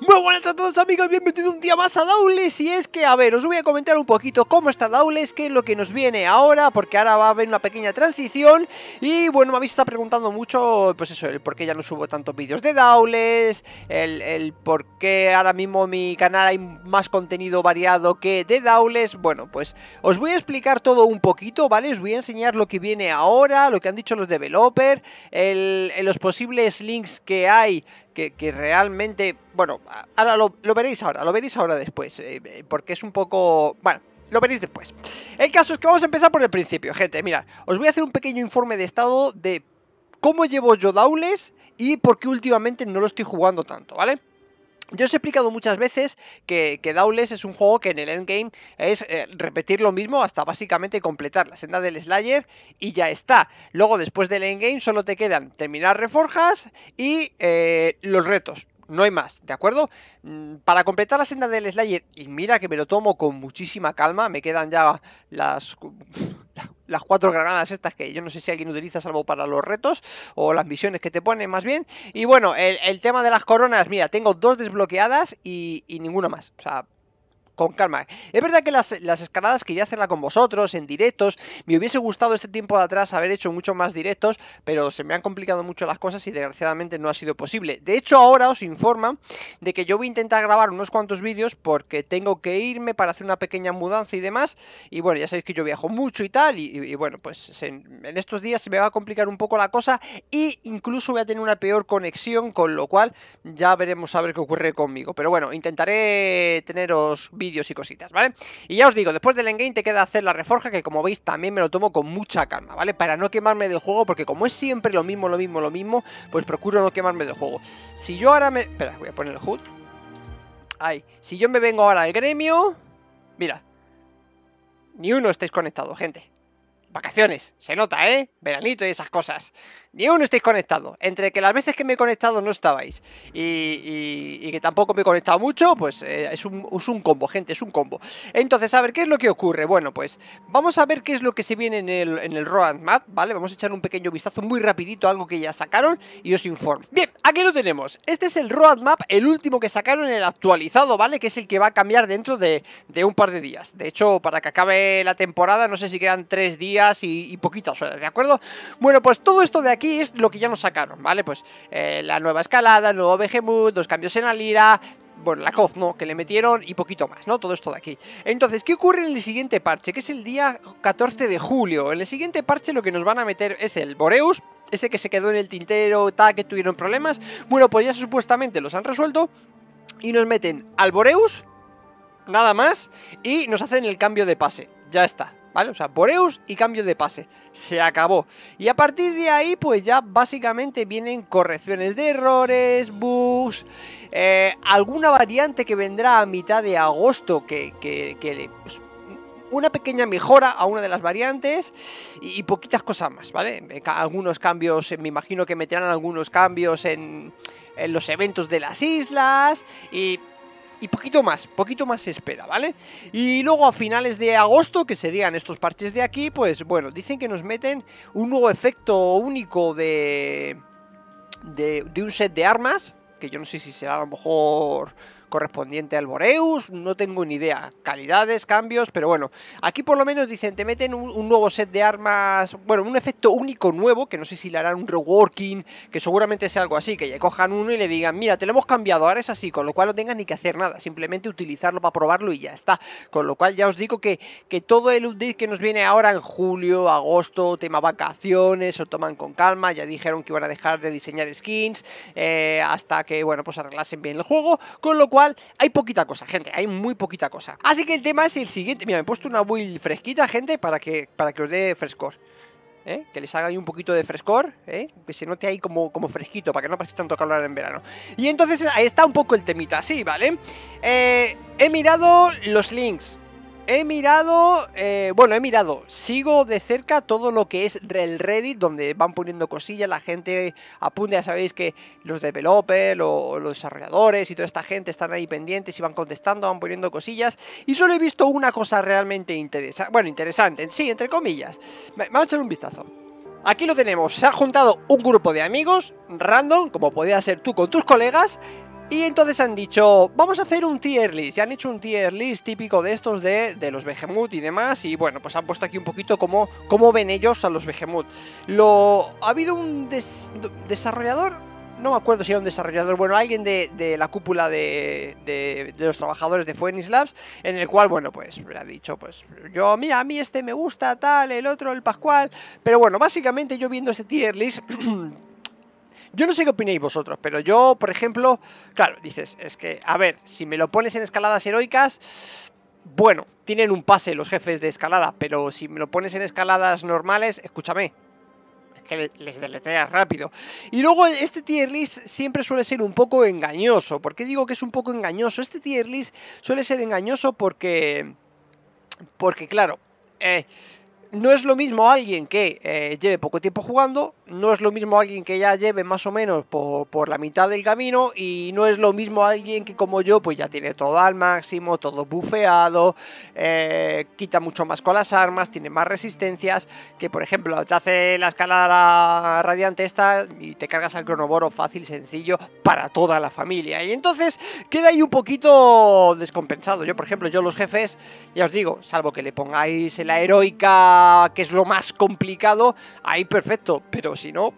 Muy buenas a todos amigos, bienvenidos un día más a Daules Y es que, a ver, os voy a comentar un poquito cómo está Daules Qué es lo que nos viene ahora, porque ahora va a haber una pequeña transición Y bueno, me habéis estado preguntando mucho, pues eso, el por qué ya no subo tantos vídeos de Daules el, por qué ahora mismo mi canal hay más contenido variado que de Daules Bueno, pues os voy a explicar todo un poquito, ¿vale? Os voy a enseñar lo que viene ahora, lo que han dicho los developers Los posibles links que hay, que, que realmente bueno, ahora lo, veréis ahora, lo veréis ahora después, eh, eh, porque es un poco... Bueno, lo veréis después. El caso es que vamos a empezar por el principio, gente. Mira, os voy a hacer un pequeño informe de estado de cómo llevo yo Daules y por qué últimamente no lo estoy jugando tanto, ¿vale? Yo os he explicado muchas veces que, que es un juego que en el endgame es eh, repetir lo mismo hasta básicamente completar la senda del Slayer y ya está. Luego después del endgame solo te quedan terminar reforjas y los retos no hay más, ¿de acuerdo? Mm, para completar la senda del Slayer, y mira que me lo tomo con muchísima calma, me quedan ya las... las cuatro granadas estas que yo no sé si alguien utiliza salvo para los retos o las misiones que te ponen más bien. Y bueno, el, tema de las coronas, mira, tengo dos desbloqueadas y, y ninguna más. O sea, con calma. Es verdad que las, que escaladas hacen hacerla con vosotros, en directos. Me hubiese gustado este tiempo de atrás haber hecho mucho más directos, pero se me han complicado mucho las cosas y desgraciadamente no ha sido posible. De hecho, ahora os informan de que yo voy a intentar grabar unos cuantos vídeos porque tengo que irme para hacer una pequeña mudanza y demás. Y bueno, ya sabéis que yo viajo mucho y tal. Y, bueno, pues en, en estos días se me va a complicar un poco la cosa e incluso voy a tener una peor conexión, con lo cual ya veremos a ver qué ocurre conmigo. Pero bueno, intentaré teneros vídeos y cositas, ¿vale? Y ya os digo, después del endgame te queda hacer la reforja, que como veis también me lo tomo con mucha calma, ¿vale? Para no quemarme del juego, porque como es siempre lo mismo, lo mismo, lo mismo, pues procuro no quemarme del juego. Si yo ahora me... Espera, voy a poner el HUD. Ay, si yo me vengo ahora al gremio... Mira. Ni uno estáis conectado, gente. Vacaciones, se nota, ¿eh? Veranito y esas cosas ni uno estáis conectado Entre que las veces que me he conectado no estabais y, que tampoco me he conectado mucho, pues eh, es, un, combo, gente, es un combo. Entonces, a ver, ¿qué es lo que ocurre? Bueno, pues vamos a ver qué es lo que se viene en el, en ¿vale? Vamos a echar un pequeño vistazo muy rapidito a algo que ya sacaron y os informo. Bien, aquí lo tenemos. Este es el roadmap, el último que sacaron, el actualizado, ¿vale? Que es el que va a cambiar dentro de, un par de días. De hecho, para que acabe la temporada, no sé si quedan tres días y, y poquitas horas, ¿de acuerdo? Bueno, pues todo esto de aquí aquí es lo que ya nos sacaron, ¿vale? Pues eh, la nueva escalada, el nuevo Behemoth, los cambios en Alira, bueno, la coz, ¿no? Que le metieron y poquito más, ¿no? Todo esto de aquí. Entonces, ¿qué ocurre en el siguiente parche? Que es el día 14 de julio. En el siguiente parche lo que nos van a meter es el Boreus, ese que se quedó en el tintero, tal, que tuvieron problemas. Bueno, pues ya supuestamente los han resuelto y nos meten al Boreus, nada más, y nos hacen el cambio de pase. Ya está. ¿Vale? O sea, boreus y cambio de pase. Se acabó. Y a partir de ahí, pues ya básicamente vienen correcciones de errores, bugs, eh, alguna variante que vendrá a mitad de agosto que, pues, una pequeña mejora a una de las variantes y, poquitas cosas más, ¿vale? Eh, algunos cambios, eh, me imagino que meterán algunos cambios en, en los eventos de las islas y y poquito más, poquito más se espera, ¿vale? Y luego a finales de agosto, que serían estos parches de aquí, pues bueno, dicen que nos meten un nuevo efecto único de, de, de un set de armas, que yo no sé si será a lo mejor correspondiente al Boreus, no tengo ni idea. Calidades, cambios, pero bueno. Aquí por lo menos dicen, te meten un, nuevo set de armas, bueno, un efecto único nuevo, que no sé si le harán un reworking, que seguramente sea algo así, que ya cojan uno y le digan, mira, te lo hemos cambiado, ahora es así, con lo cual no tengas ni que hacer nada, simplemente utilizarlo para probarlo y ya está. Con lo cual ya os digo que, que todo el update que nos viene ahora en julio, agosto, tema vacaciones, o toman con calma, ya dijeron que iban a dejar de diseñar skins, eh, hasta que, bueno, pues arreglasen bien el juego, con lo cual hay poquita cosa, gente, hay muy poquita cosa. Así que el tema es el siguiente. Mira, me he puesto una build fresquita, gente, para que, para que os dé frescor. ¿eh? que les haga ahí un poquito de frescor, ¿eh? que se note ahí como, como fresquito, para que no pases tanto calor en verano. Y entonces ahí está un poco el temita, sí, ¿vale? Eh, he mirado los links, he mirado, eh, bueno, he mirado, sigo de cerca todo lo que es el Reddit, donde van poniendo cosillas, la gente apunta, ya sabéis que los developers, o los desarrolladores y toda esta gente están ahí pendientes y van contestando, van poniendo cosillas, y solo he visto una cosa realmente interesante, bueno, interesante, sí, entre comillas, vamos a echar un vistazo. Aquí lo tenemos, se ha juntado un grupo de amigos, random, como podía ser tú con tus colegas, y entonces han dicho, vamos a hacer un tier list. Y han hecho un tier list típico de estos de, los Behemoth y demás. Y bueno, pues han puesto aquí un poquito cómo, cómo ven ellos a los Behemoth. Lo, ha habido un desarrollador, no me acuerdo si era un desarrollador, bueno, alguien de, la cúpula de, de, de, los trabajadores de Fuenis Labs, en el cual, bueno, pues le ha dicho, pues yo, mira, a mí este me gusta, tal, el otro, el Pascual, pero bueno, básicamente yo viendo ese tier list Yo no sé qué opinéis vosotros, pero yo, por ejemplo, claro, dices, es que, a ver, si me lo pones en escaladas heroicas, bueno, tienen un pase los jefes de escalada, pero si me lo pones en escaladas normales, escúchame, es que les deleteas rápido. Y luego este tier list siempre suele ser un poco engañoso. ¿Por qué digo que es un poco engañoso? Este tier list suele ser engañoso porque... Porque claro, eh, no es lo mismo alguien que eh, lleve poco tiempo jugando, no es lo mismo alguien que ya lleve más o menos por, la mitad del camino y no es lo mismo alguien que como yo pues ya tiene todo al máximo, todo bufeado, eh, quita mucho más con las armas, tiene más resistencias, que por ejemplo te hace la escalada radiante esta y te cargas al cronoboro fácil, sencillo, para toda la familia. Y entonces queda ahí un poquito descompensado. Yo por ejemplo, yo los jefes, ya os digo, salvo que le pongáis la heroica que es lo más complicado, ahí perfecto, pero si no...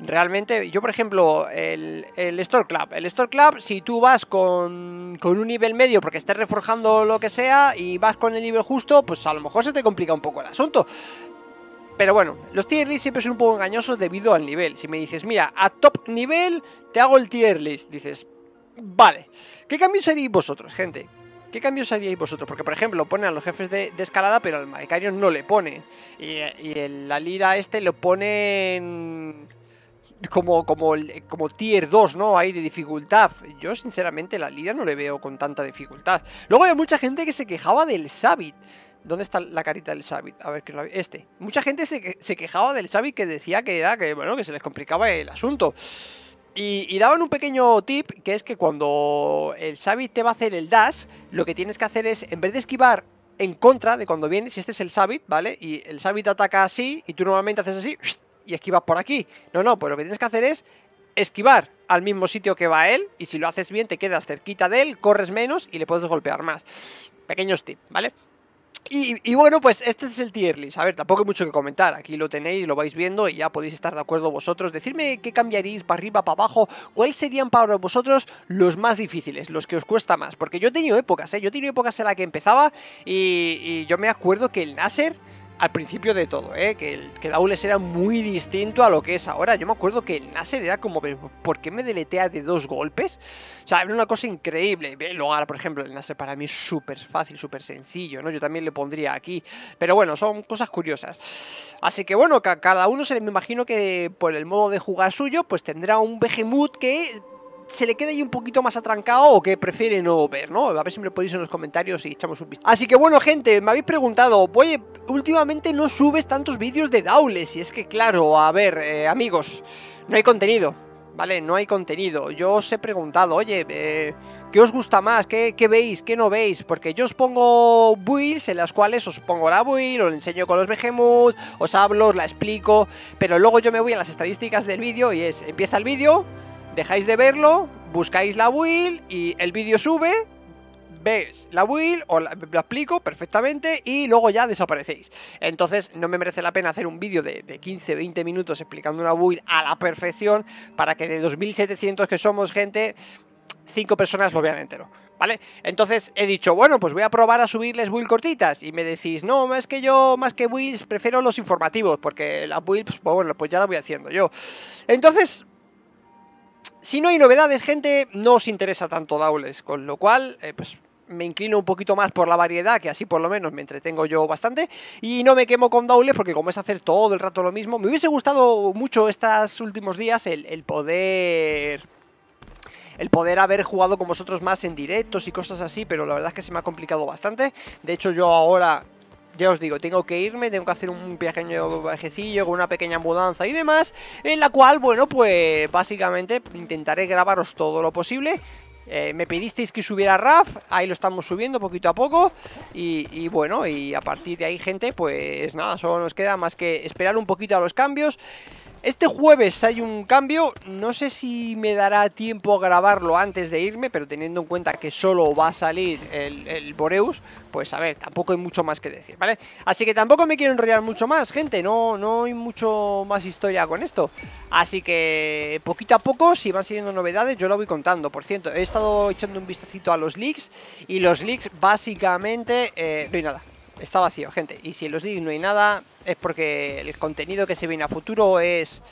Realmente, yo por ejemplo, el, el Store Club. El Store Club, si tú vas con, con un nivel medio porque estás reforjando lo que sea y vas con el nivel justo, pues a lo mejor se te complica un poco el asunto. Pero bueno, los tier list siempre son un poco engañosos debido al nivel. Si me dices, mira, a top nivel te hago el tier list, dices, vale. ¿Qué cambio seréis vosotros, gente? ¿Qué cambios haríais vosotros? Porque, por ejemplo, lo ponen a los jefes de, escalada, pero al Malcario no le pone Y, la lira este lo ponen como, como, como tier 2, ¿no? Ahí de dificultad. Yo, sinceramente, la lira no le veo con tanta dificultad. Luego hay mucha gente que se quejaba del Sabit. ¿Dónde está la carita del Sabit? A ver, que este. Mucha gente se, quejaba del Sabit que decía que era que, bueno, que se les complicaba el asunto. Y, daban un pequeño tip que es que cuando el Savit te va a hacer el dash, lo que tienes que hacer es, en vez de esquivar en contra de cuando viene, si este es el Savit, ¿vale? Y el te ataca así y tú normalmente haces así y esquivas por aquí. No, no, pues lo que tienes que hacer es esquivar al mismo sitio que va él y si lo haces bien te quedas cerquita de él, corres menos y le puedes golpear más. Pequeños tips, ¿vale? Y, bueno, pues este es el tier list. A ver, tampoco hay mucho que comentar. Aquí lo tenéis, lo vais viendo y ya podéis estar de acuerdo vosotros. Decidme qué cambiaréis para arriba, para abajo. ¿Cuáles serían para vosotros los más difíciles, los que os cuesta más? Porque yo he tenido épocas, ¿eh? Yo he tenido épocas en las que empezaba y, yo me acuerdo que el Nasser al principio de todo, ¿eh? que, el, que Daules era muy distinto a lo que es ahora. Yo me acuerdo que el Nasser era como, ¿por qué me deletea de dos golpes? O sea, era una cosa increíble. Luego ahora, por ejemplo, el Nasser para mí es súper fácil, súper sencillo, ¿no? Yo también le pondría aquí. Pero bueno, son cosas curiosas. Así que bueno, cada uno se le, me imagino que por el modo de jugar suyo, pues tendrá un Behemoth que se le queda ahí un poquito más atrancado o que prefiere no ver, ¿no? A ver si me lo podéis en los comentarios y echamos un vistazo. Así que bueno, gente, me habéis preguntado, oye, últimamente no subes tantos vídeos de Daules. Y es que claro, a ver, eh, amigos, no hay contenido. ¿vale? No hay contenido. Yo os he preguntado, oye, eh, ¿qué os gusta más? ¿Qué, veis? ¿Qué no veis? Porque yo os pongo builds en las cuales os pongo la build, os enseño con los behemoth, os hablo, os la explico, pero luego yo me voy a las estadísticas del vídeo y es, empieza el vídeo, Dejáis de verlo, buscáis la will y el vídeo sube, Ves la will os la, lo explico perfectamente y luego ya desaparecéis. Entonces no me merece la pena hacer un vídeo de, 15-20 minutos explicando una build a la perfección para que de 2.700 que somos gente, 5 personas lo vean entero. ¿Vale? Entonces he dicho, bueno, pues voy a probar a subirles will cortitas. Y me decís, no, más que yo, más que builds, prefiero los informativos, porque la will pues bueno, pues ya la voy haciendo yo. Entonces, si no hay novedades, gente, no os interesa tanto Daules, con lo cual, eh, pues me inclino un poquito más por la variedad, que así por lo menos me entretengo yo bastante, y no me quemo con Daules porque como es hacer todo el rato lo mismo, me hubiese gustado mucho estos últimos días el, el poder el poder haber jugado con vosotros más en directos y cosas así, pero la verdad es que se me ha complicado bastante. De hecho, yo ahora ya os digo, tengo que irme, tengo que hacer un pequeño viajecillo con una pequeña mudanza y demás, en la cual, bueno, pues básicamente intentaré grabaros todo lo posible. Eh, me pedisteis que subiera RAF, ahí lo estamos subiendo poquito a poco y, y, bueno, y a partir de ahí gente, pues nada, solo nos queda más que esperar un poquito a los cambios este jueves hay un cambio, no sé si me dará tiempo a grabarlo antes de irme, pero teniendo en cuenta que solo va a salir el, Boreus, pues a ver, tampoco hay mucho más que decir, ¿vale? Así que tampoco me quiero enrollar mucho más, gente, no, no hay mucho más historia con esto. Así que poquito a poco, si van saliendo novedades, yo lo voy contando. Por cierto, he estado echando un vistacito a los leaks y los leaks básicamente... Eh, no hay nada, está vacío, gente. Y si en los leaks no hay nada, es porque el contenido que se viene a futuro es...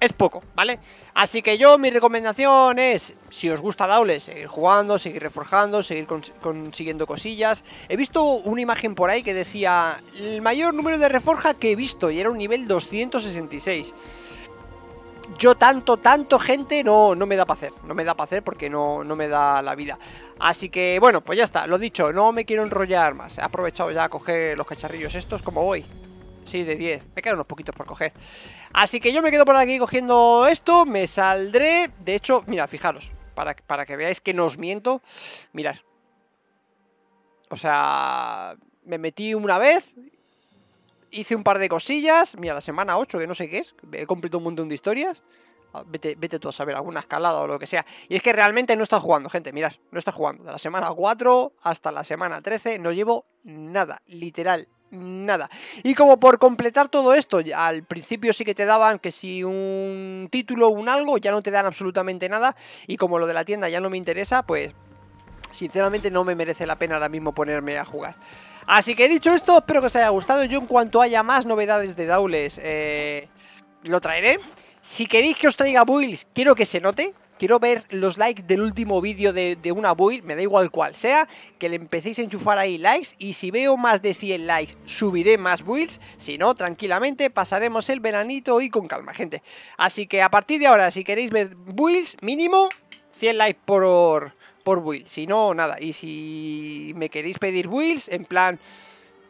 Es poco, ¿vale? Así que yo, mi recomendación es, si os gusta Daules, seguir jugando, seguir reforjando, seguir consiguiendo cosillas. He visto una imagen por ahí que decía, el mayor número de reforja que he visto, y era un nivel 266 yo tanto, tanto gente no, no me da para hacer. No me da para hacer porque no, no me da la vida. Así que bueno, pues ya está, lo dicho, no me quiero enrollar más. He aprovechado ya a coger los cacharrillos estos como voy. Sí, de 10. Me quedan unos poquitos por coger. Así que yo me quedo por aquí cogiendo esto. Me saldré. De hecho, mira, fijaros. Para, para que veáis que no os miento. Mirad. O sea, me metí una vez hice un par de cosillas. Mira, la semana 8, que no sé qué es. He completado un montón de historias. Ah, vete, tú a saber, alguna escalada o lo que sea. Y es que realmente no está jugando, gente. Mirad, no está jugando. De la semana 4 hasta la semana 13 no llevo nada, literal, nada. Y como por completar todo esto, al principio sí que te daban que si un título, o un algo, ya no te dan absolutamente nada. Y como lo de la tienda ya no me interesa, pues sinceramente no me merece la pena ahora mismo ponerme a jugar. Así que dicho esto, espero que os haya gustado. Yo en cuanto haya más novedades de Daules, eh, lo traeré. Si queréis que os traiga builds, quiero que se note. Quiero ver los likes del último vídeo de, de, una build, me da igual cual sea, que le empecéis a enchufar ahí likes y si veo más de 100 likes subiré más builds, si no, tranquilamente pasaremos el veranito y con calma, gente. Así que a partir de ahora, si queréis ver builds, mínimo 100 likes por, por Will. Si no, nada. Y si me queréis pedir Wills, en plan...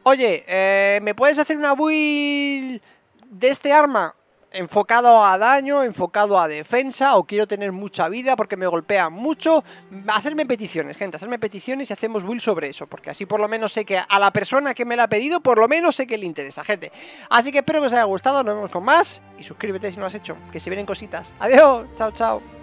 Oye, eh, ¿me puedes hacer una Will de este arma? enfocado a daño, enfocado a defensa o quiero tener mucha vida porque me golpea mucho, hacerme peticiones, gente, hacerme peticiones y hacemos Will sobre eso, porque así por lo menos sé que a la persona que me la ha pedido, por lo menos sé que le interesa, gente. Así que espero que os haya gustado, nos vemos con más y suscríbete si no lo has hecho, que se vienen cositas. Adiós, chao, chao.